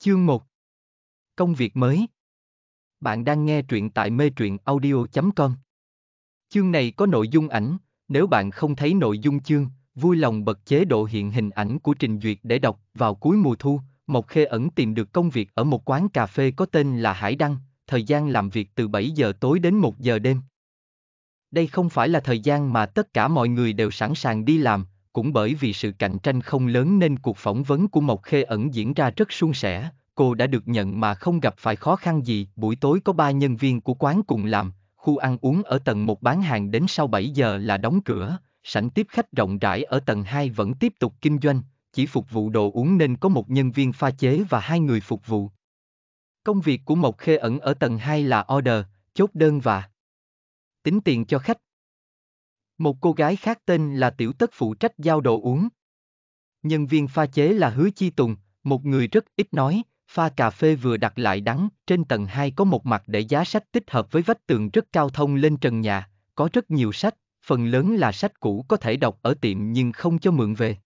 Chương 1 Công việc mới Bạn đang nghe truyện tại mê truyện audio.com Chương này có nội dung ảnh, nếu bạn không thấy nội dung chương, vui lòng bật chế độ hiện hình ảnh của trình duyệt để đọc. Vào cuối mùa thu, Mộc Khê ẩn tìm được công việc ở một quán cà phê có tên là Hải Đăng, thời gian làm việc từ 7 giờ tối đến 1 giờ đêm. Đây không phải là thời gian mà tất cả mọi người đều sẵn sàng đi làm, cũng bởi vì sự cạnh tranh không lớn nên cuộc phỏng vấn của Mộc Khê ẩn diễn ra rất suôn sẻ, cô đã được nhận mà không gặp phải khó khăn gì. Buổi tối có ba nhân viên của quán cùng làm, khu ăn uống ở tầng 1 bán hàng đến sau 7 giờ là đóng cửa, sảnh tiếp khách rộng rãi ở tầng 2 vẫn tiếp tục kinh doanh, chỉ phục vụ đồ uống nên có một nhân viên pha chế và hai người phục vụ. Công việc của Mộc Khê ẩn ở tầng 2 là order, chốt đơn và tính tiền cho khách. Một cô gái khác tên là Tiểu Tất phụ trách giao đồ uống. Nhân viên pha chế là Hứa Chi Tùng, một người rất ít nói, pha cà phê vừa đặt lại đắng, trên tầng hai có một mặt để giá sách tích hợp với vách tường rất cao thông lên trần nhà, có rất nhiều sách, phần lớn là sách cũ có thể đọc ở tiệm nhưng không cho mượn về.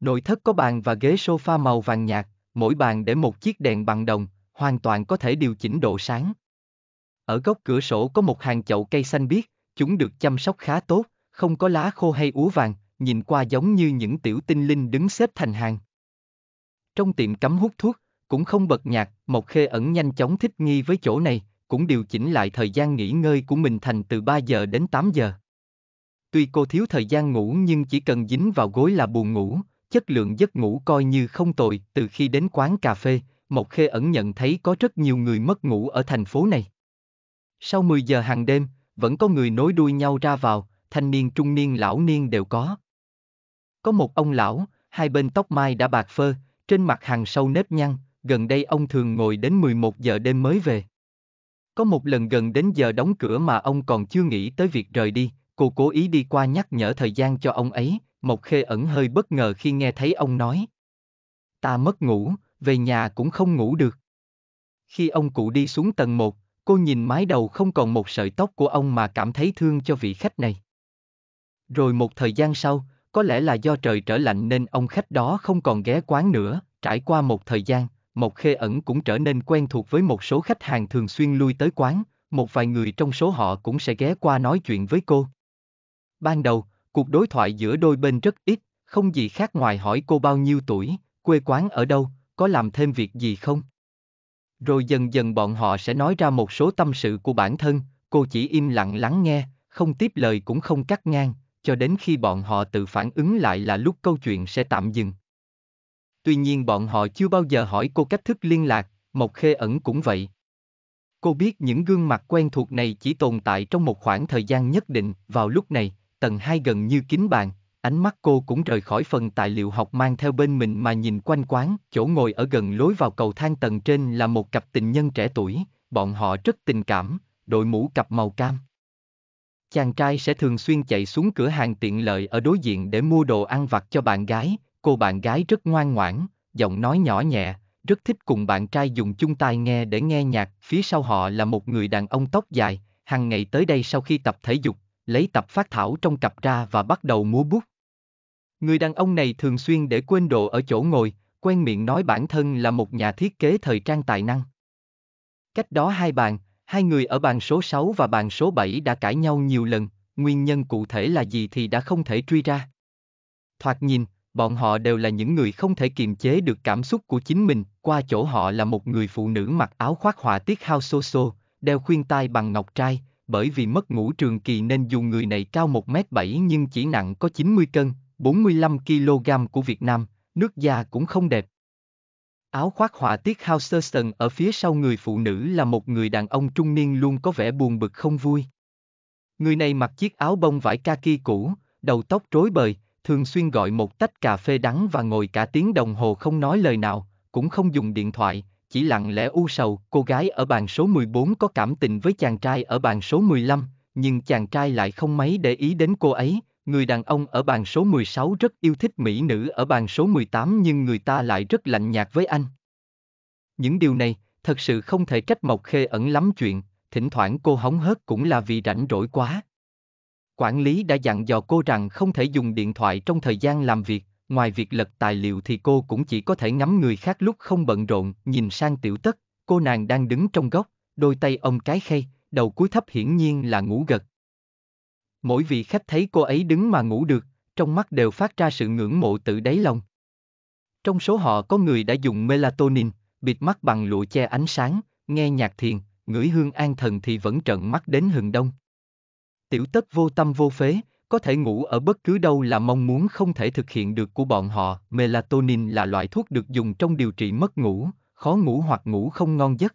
Nội thất có bàn và ghế sofa màu vàng nhạt, mỗi bàn để một chiếc đèn bằng đồng, hoàn toàn có thể điều chỉnh độ sáng. Ở góc cửa sổ có một hàng chậu cây xanh biếc, Chúng được chăm sóc khá tốt, không có lá khô hay úa vàng, nhìn qua giống như những tiểu tinh linh đứng xếp thành hàng. Trong tiệm cấm hút thuốc, cũng không bật nhạc, Mộc Khê ẩn nhanh chóng thích nghi với chỗ này, cũng điều chỉnh lại thời gian nghỉ ngơi của mình thành từ 3 giờ đến 8 giờ. Tuy cô thiếu thời gian ngủ nhưng chỉ cần dính vào gối là buồn ngủ, chất lượng giấc ngủ coi như không tồi. Từ khi đến quán cà phê, Mộc Khê ẩn nhận thấy có rất nhiều người mất ngủ ở thành phố này. Sau 10 giờ hàng đêm, vẫn có người nối đuôi nhau ra vào, thanh niên trung niên lão niên đều có. Có một ông lão, hai bên tóc mai đã bạc phơ, trên mặt hàng sâu nếp nhăn, gần đây ông thường ngồi đến 11 giờ đêm mới về. Có một lần gần đến giờ đóng cửa mà ông còn chưa nghĩ tới việc rời đi, cô cố ý đi qua nhắc nhở thời gian cho ông ấy, Mộc Khê ẩn hơi bất ngờ khi nghe thấy ông nói. Ta mất ngủ, về nhà cũng không ngủ được. Khi ông cụ đi xuống tầng 1, Cô nhìn mái đầu không còn một sợi tóc của ông mà cảm thấy thương cho vị khách này. Rồi một thời gian sau, có lẽ là do trời trở lạnh nên ông khách đó không còn ghé quán nữa, trải qua một thời gian, Mộc Khê ẩn cũng trở nên quen thuộc với một số khách hàng thường xuyên lui tới quán, một vài người trong số họ cũng sẽ ghé qua nói chuyện với cô. Ban đầu, cuộc đối thoại giữa đôi bên rất ít, không gì khác ngoài hỏi cô bao nhiêu tuổi, quê quán ở đâu, có làm thêm việc gì không. Rồi dần dần bọn họ sẽ nói ra một số tâm sự của bản thân, cô chỉ im lặng lắng nghe, không tiếp lời cũng không cắt ngang, cho đến khi bọn họ tự phản ứng lại là lúc câu chuyện sẽ tạm dừng. Tuy nhiên bọn họ chưa bao giờ hỏi cô cách thức liên lạc, Mộc Khê ẩn cũng vậy. Cô biết những gương mặt quen thuộc này chỉ tồn tại trong một khoảng thời gian nhất định, vào lúc này, tầng hai gần như kín bàn, ánh mắt cô cũng rời khỏi phần tài liệu học mang theo bên mình mà nhìn quanh quán, chỗ ngồi ở gần lối vào cầu thang tầng trên là một cặp tình nhân trẻ tuổi, bọn họ rất tình cảm, đội mũ cặp màu cam. Chàng trai sẽ thường xuyên chạy xuống cửa hàng tiện lợi ở đối diện để mua đồ ăn vặt cho bạn gái, cô bạn gái rất ngoan ngoãn, giọng nói nhỏ nhẹ, rất thích cùng bạn trai dùng chung tai nghe để nghe nhạc, phía sau họ là một người đàn ông tóc dài, hàng ngày tới đây sau khi tập thể dục, lấy tập phát thảo trong cặp ra và bắt đầu múa bút. Người đàn ông này thường xuyên để quên đồ ở chỗ ngồi, quen miệng nói bản thân là một nhà thiết kế thời trang tài năng. Cách đó hai bàn, hai người ở bàn số 6 và bàn số 7 đã cãi nhau nhiều lần, nguyên nhân cụ thể là gì thì đã không thể truy ra. Thoạt nhìn, bọn họ đều là những người không thể kiềm chế được cảm xúc của chính mình, qua chỗ họ là một người phụ nữ mặc áo khoác họa tiết hao xô xô, đeo khuyên tai bằng ngọc trai, bởi vì mất ngủ trường kỳ nên dù người này cao 1m7 nhưng chỉ nặng có 90 cân, 45 kg của Việt Nam, nước da cũng không đẹp. Áo khoác họa tiết Hauserson ở phía sau người phụ nữ là một người đàn ông trung niên luôn có vẻ buồn bực không vui. Người này mặc chiếc áo bông vải kaki cũ, đầu tóc rối bời, thường xuyên gọi một tách cà phê đắng và ngồi cả tiếng đồng hồ không nói lời nào, cũng không dùng điện thoại, chỉ lặng lẽ u sầu. Cô gái ở bàn số 14 có cảm tình với chàng trai ở bàn số 15, nhưng chàng trai lại không mấy để ý đến cô ấy, người đàn ông ở bàn số 16 rất yêu thích mỹ nữ ở bàn số 18 nhưng người ta lại rất lạnh nhạt với anh. Những điều này, thật sự không thể trách Mộc Khê ẩn lắm chuyện, thỉnh thoảng cô hóng hớt cũng là vì rảnh rỗi quá. Quản lý đã dặn dò cô rằng không thể dùng điện thoại trong thời gian làm việc, ngoài việc lật tài liệu thì cô cũng chỉ có thể ngắm người khác lúc không bận rộn, nhìn sang tiểu tất, cô nàng đang đứng trong góc, đôi tay ông cái khay, đầu cúi thấp hiển nhiên là ngủ gật, Mỗi vị khách thấy cô ấy đứng mà ngủ được, trong mắt đều phát ra sự ngưỡng mộ tự đáy lòng. Trong số họ có người đã dùng melatonin, bịt mắt bằng lụa che ánh sáng, nghe nhạc thiền, ngửi hương an thần thì vẫn trợn mắt đến hừng đông. Tiểu tất vô tâm vô phế, có thể ngủ ở bất cứ đâu là mong muốn không thể thực hiện được của bọn họ. Melatonin là loại thuốc được dùng trong điều trị mất ngủ, khó ngủ hoặc ngủ không ngon giấc.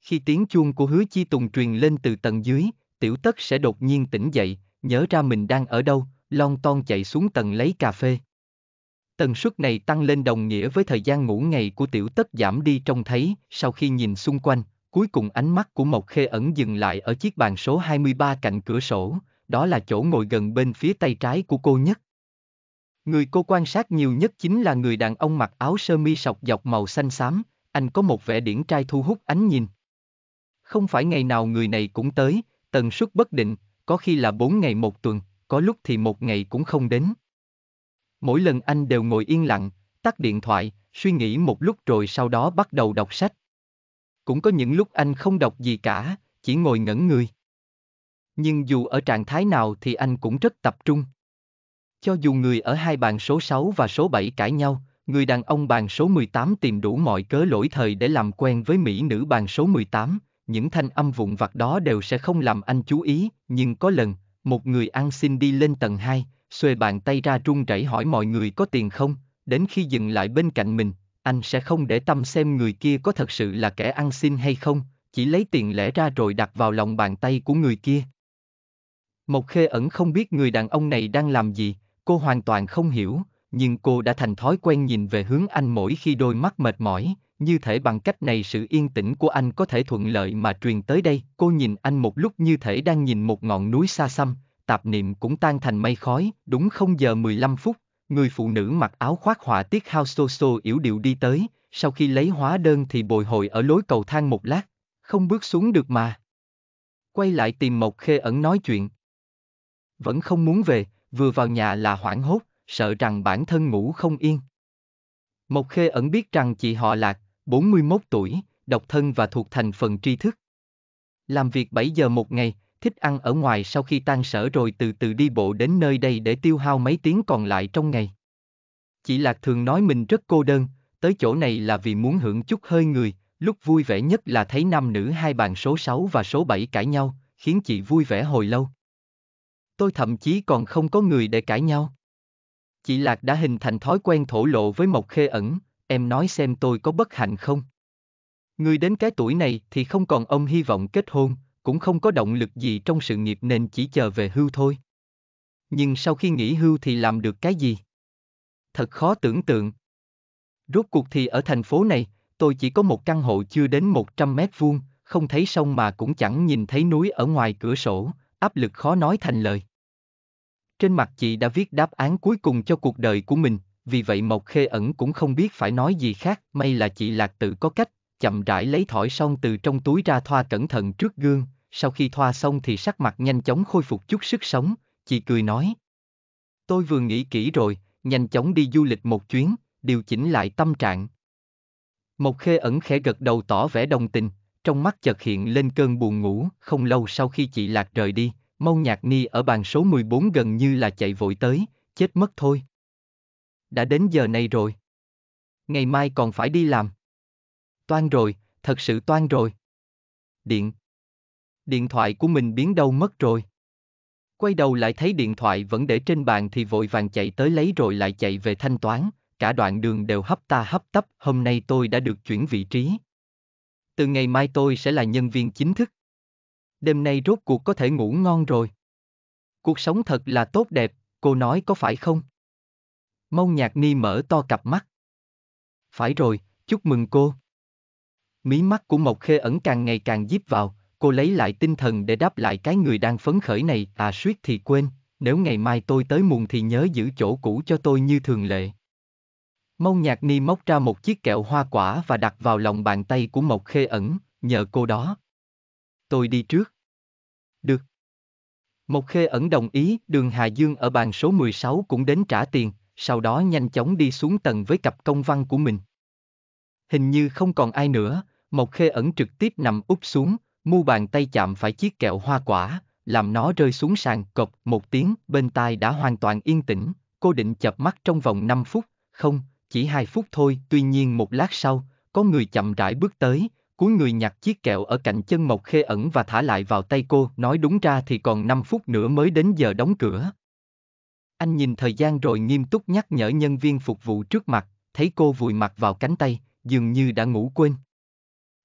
Khi tiếng chuông của hứa chi tùng truyền lên từ tầng dưới, tiểu tất sẽ đột nhiên tỉnh dậy, nhớ ra mình đang ở đâu, lon ton chạy xuống tầng lấy cà phê. Tần suất này tăng lên đồng nghĩa với thời gian ngủ ngày của tiểu tất giảm đi trông thấy, sau khi nhìn xung quanh, cuối cùng ánh mắt của Mộc Khê ẩn dừng lại ở chiếc bàn số 23 cạnh cửa sổ, đó là chỗ ngồi gần bên phía tay trái của cô nhất. Người cô quan sát nhiều nhất chính là người đàn ông mặc áo sơ mi sọc dọc màu xanh xám, anh có một vẻ điển trai thu hút ánh nhìn. Không phải ngày nào người này cũng tới, tần suất bất định, có khi là 4 ngày một tuần, có lúc thì một ngày cũng không đến. Mỗi lần anh đều ngồi yên lặng, tắt điện thoại, suy nghĩ một lúc rồi sau đó bắt đầu đọc sách. Cũng có những lúc anh không đọc gì cả, chỉ ngồi ngẩn người. Nhưng dù ở trạng thái nào thì anh cũng rất tập trung. Cho dù người ở hai bàn số 6 và số 7 cãi nhau, người đàn ông bàn số 18 tìm đủ mọi cớ lỗi thời để làm quen với mỹ nữ bàn số 18, những thanh âm vụn vặt đó đều sẽ không làm anh chú ý, nhưng có lần, một người ăn xin đi lên tầng 2, xuề bàn tay ra run rẩy hỏi mọi người có tiền không, đến khi dừng lại bên cạnh mình, anh sẽ không để tâm xem người kia có thật sự là kẻ ăn xin hay không, chỉ lấy tiền lẻ ra rồi đặt vào lòng bàn tay của người kia. Một khê ẩn không biết người đàn ông này đang làm gì, cô hoàn toàn không hiểu, nhưng cô đã thành thói quen nhìn về hướng anh mỗi khi đôi mắt mệt mỏi, như thể bằng cách này sự yên tĩnh của anh có thể thuận lợi mà truyền tới đây. Cô nhìn anh một lúc như thể đang nhìn một ngọn núi xa xăm, tạp niệm cũng tan thành mây khói, đúng không giờ 15 phút, người phụ nữ mặc áo khoác họa tiết hao xô xô yểu điệu đi tới, sau khi lấy hóa đơn thì bồi hồi ở lối cầu thang một lát, không bước xuống được mà. Quay lại tìm Mộc Khê ẩn nói chuyện. Vẫn không muốn về, vừa vào nhà là hoảng hốt, sợ rằng bản thân ngủ không yên. Mộc Khê ẩn biết rằng chị họ lạc, 41 tuổi, độc thân và thuộc thành phần tri thức. Làm việc 7 giờ một ngày, thích ăn ở ngoài sau khi tan sở rồi từ từ đi bộ đến nơi đây để tiêu hao mấy tiếng còn lại trong ngày. Chị Lạc thường nói mình rất cô đơn, tới chỗ này là vì muốn hưởng chút hơi người, lúc vui vẻ nhất là thấy nam nữ hai bàn số 6 và số 7 cãi nhau, khiến chị vui vẻ hồi lâu. Tôi thậm chí còn không có người để cãi nhau. Chị Lạc đã hình thành thói quen thổ lộ với Mộc Khê ẩn, em nói xem tôi có bất hạnh không? Người đến cái tuổi này thì không còn ông hy vọng kết hôn, cũng không có động lực gì trong sự nghiệp nên chỉ chờ về hưu thôi. Nhưng sau khi nghỉ hưu thì làm được cái gì? Thật khó tưởng tượng. Rốt cuộc thì ở thành phố này, tôi chỉ có một căn hộ chưa đến 100 mét vuông, không thấy sông mà cũng chẳng nhìn thấy núi ở ngoài cửa sổ, áp lực khó nói thành lời. Trên mặt chị đã viết đáp án cuối cùng cho cuộc đời của mình, vì vậy Mộc Khê ẩn cũng không biết phải nói gì khác, may là chị Lạc tự có cách, chậm rãi lấy thỏi son từ trong túi ra thoa cẩn thận trước gương, sau khi thoa xong thì sắc mặt nhanh chóng khôi phục chút sức sống, chị cười nói. Tôi vừa nghĩ kỹ rồi, nhanh chóng đi du lịch một chuyến, điều chỉnh lại tâm trạng. Mộc Khê ẩn khẽ gật đầu tỏ vẻ đồng tình, trong mắt chợt hiện lên cơn buồn ngủ, không lâu sau khi chị Lạc rời đi, Mâu Nhạc Ni ở bàn số 14 gần như là chạy vội tới, chết mất thôi đã đến giờ này rồi. Ngày mai còn phải đi làm. Toan rồi, thật sự toan rồi. Điện. Điện thoại của mình biến đâu mất rồi. Quay đầu lại thấy điện thoại vẫn để trên bàn thì vội vàng chạy tới lấy rồi lại chạy về thanh toán, cả đoạn đường đều hấp ta hấp tấp, hôm nay tôi đã được chuyển vị trí. Từ ngày mai tôi sẽ là nhân viên chính thức. Đêm nay rốt cuộc có thể ngủ ngon rồi. Cuộc sống thật là tốt đẹp, cô nói có phải không? Mông nhạc ni mở to cặp mắt. Phải rồi, chúc mừng cô. Mí mắt của Mộc Khê ẩn càng ngày càng díp vào, cô lấy lại tinh thần để đáp lại cái người đang phấn khởi này, à suýt thì quên, nếu ngày mai tôi tới muộn thì nhớ giữ chỗ cũ cho tôi như thường lệ. Mông nhạc ni móc ra một chiếc kẹo hoa quả và đặt vào lòng bàn tay của Mộc Khê ẩn, nhờ cô đó. Tôi đi trước. Được. Mộc Khê ẩn đồng ý, đường Hà Dương ở bàn số 16 cũng đến trả tiền, sau đó nhanh chóng đi xuống tầng với cặp công văn của mình. Hình như không còn ai nữa, Mộc Khê ẩn trực tiếp nằm úp xuống, mu bàn tay chạm phải chiếc kẹo hoa quả, làm nó rơi xuống sàn cọp một tiếng, bên tai đã hoàn toàn yên tĩnh, cô định chập mắt trong vòng 5 phút, không, chỉ 2 phút thôi, tuy nhiên một lát sau, có người chậm rãi bước tới, cúi người nhặt chiếc kẹo ở cạnh chân Mộc Khê ẩn và thả lại vào tay cô, nói đúng ra thì còn 5 phút nữa mới đến giờ đóng cửa, anh nhìn thời gian rồi nghiêm túc nhắc nhở nhân viên phục vụ trước mặt, thấy cô vùi mặt vào cánh tay, dường như đã ngủ quên.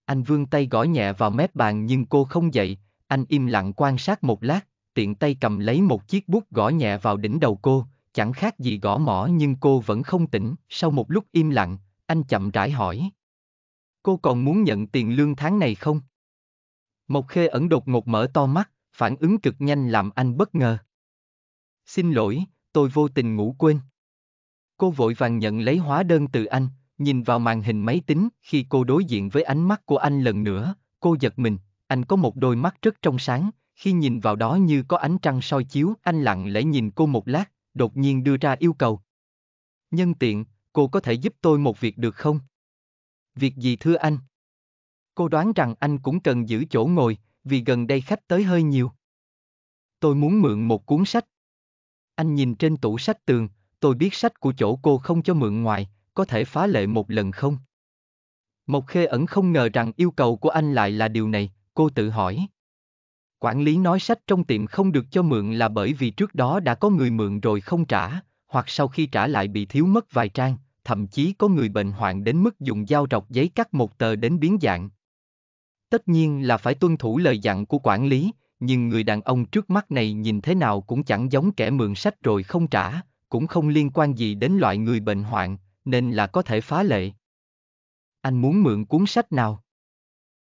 Anh vươn tay gõ nhẹ vào mép bàn nhưng cô không dậy, anh im lặng quan sát một lát, tiện tay cầm lấy một chiếc bút gõ nhẹ vào đỉnh đầu cô, chẳng khác gì gõ mỏ nhưng cô vẫn không tỉnh. Sau một lúc im lặng, anh chậm rãi hỏi. Cô còn muốn nhận tiền lương tháng này không? Mộc Khê ẩn đột ngột mở to mắt, phản ứng cực nhanh làm anh bất ngờ. Xin lỗi, tôi vô tình ngủ quên. Cô vội vàng nhận lấy hóa đơn từ anh, nhìn vào màn hình máy tính, khi cô đối diện với ánh mắt của anh lần nữa, cô giật mình, anh có một đôi mắt rất trong sáng, khi nhìn vào đó như có ánh trăng soi chiếu, anh lặng lẽ nhìn cô một lát, đột nhiên đưa ra yêu cầu. Nhân tiện, cô có thể giúp tôi một việc được không? Việc gì thưa anh? Cô đoán rằng anh cũng cần giữ chỗ ngồi, vì gần đây khách tới hơi nhiều. Tôi muốn mượn một cuốn sách, anh nhìn trên tủ sách tường, tôi biết sách của chỗ cô không cho mượn ngoài, có thể phá lệ một lần không? Mộc Khê ẩn không ngờ rằng yêu cầu của anh lại là điều này, cô tự hỏi. Quản lý nói sách trong tiệm không được cho mượn là bởi vì trước đó đã có người mượn rồi không trả, hoặc sau khi trả lại bị thiếu mất vài trang, thậm chí có người bệnh hoạn đến mức dùng dao rọc giấy cắt một tờ đến biến dạng. Tất nhiên là phải tuân thủ lời dặn của quản lý, nhưng người đàn ông trước mắt này nhìn thế nào cũng chẳng giống kẻ mượn sách rồi không trả, cũng không liên quan gì đến loại người bệnh hoạn, nên là có thể phá lệ. Anh muốn mượn cuốn sách nào?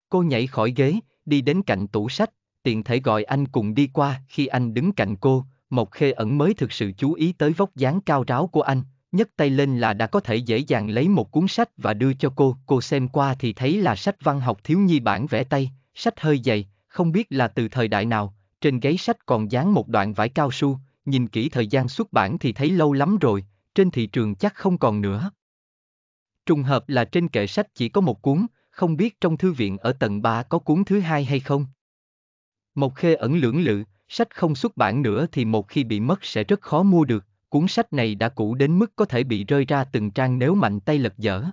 Cô nhảy khỏi ghế, đi đến cạnh tủ sách, tiện thể gọi anh cùng đi qua khi anh đứng cạnh cô, Mộc Khê ẩn mới thực sự chú ý tới vóc dáng cao ráo của anh, nhấc tay lên là đã có thể dễ dàng lấy một cuốn sách và đưa cho cô, cô xem qua thì thấy là sách văn học thiếu nhi bản vẽ tay, sách hơi dày, không biết là từ thời đại nào, trên gáy sách còn dán một đoạn vải cao su, nhìn kỹ thời gian xuất bản thì thấy lâu lắm rồi, trên thị trường chắc không còn nữa. Trùng hợp là trên kệ sách chỉ có một cuốn, không biết trong thư viện ở tầng 3 có cuốn thứ hai hay không. Một khê ẩn lưỡng lự, sách không xuất bản nữa thì một khi bị mất sẽ rất khó mua được, cuốn sách này đã cũ đến mức có thể bị rơi ra từng trang nếu mạnh tay lật dở.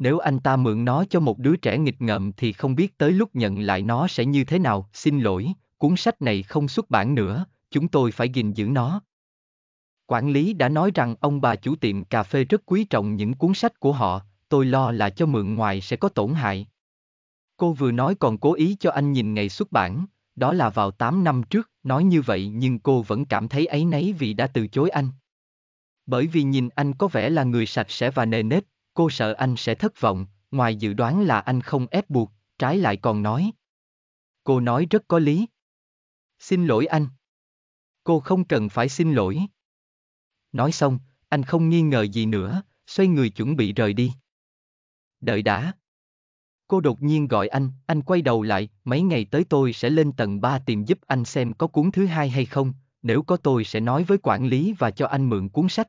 Nếu anh ta mượn nó cho một đứa trẻ nghịch ngợm thì không biết tới lúc nhận lại nó sẽ như thế nào. Xin lỗi, cuốn sách này không xuất bản nữa, chúng tôi phải gìn giữ nó. Quản lý đã nói rằng ông bà chủ tiệm cà phê rất quý trọng những cuốn sách của họ, tôi lo là cho mượn ngoài sẽ có tổn hại. Cô vừa nói còn cố ý cho anh nhìn ngày xuất bản, đó là vào 8 năm trước, nói như vậy nhưng cô vẫn cảm thấy ấy nấy vì đã từ chối anh. Bởi vì nhìn anh có vẻ là người sạch sẽ và nề nếp, cô sợ anh sẽ thất vọng, ngoài dự đoán là anh không ép buộc, trái lại còn nói. Cô nói rất có lý. Xin lỗi anh. Cô không cần phải xin lỗi. Nói xong, anh không nghi ngờ gì nữa, xoay người chuẩn bị rời đi. Đợi đã. Cô đột nhiên gọi anh, anh quay đầu lại, mấy ngày tới tôi sẽ lên tầng 3 tìm giúp anh xem có cuốn thứ hai hay không, nếu có tôi sẽ nói với quản lý và cho anh mượn cuốn sách.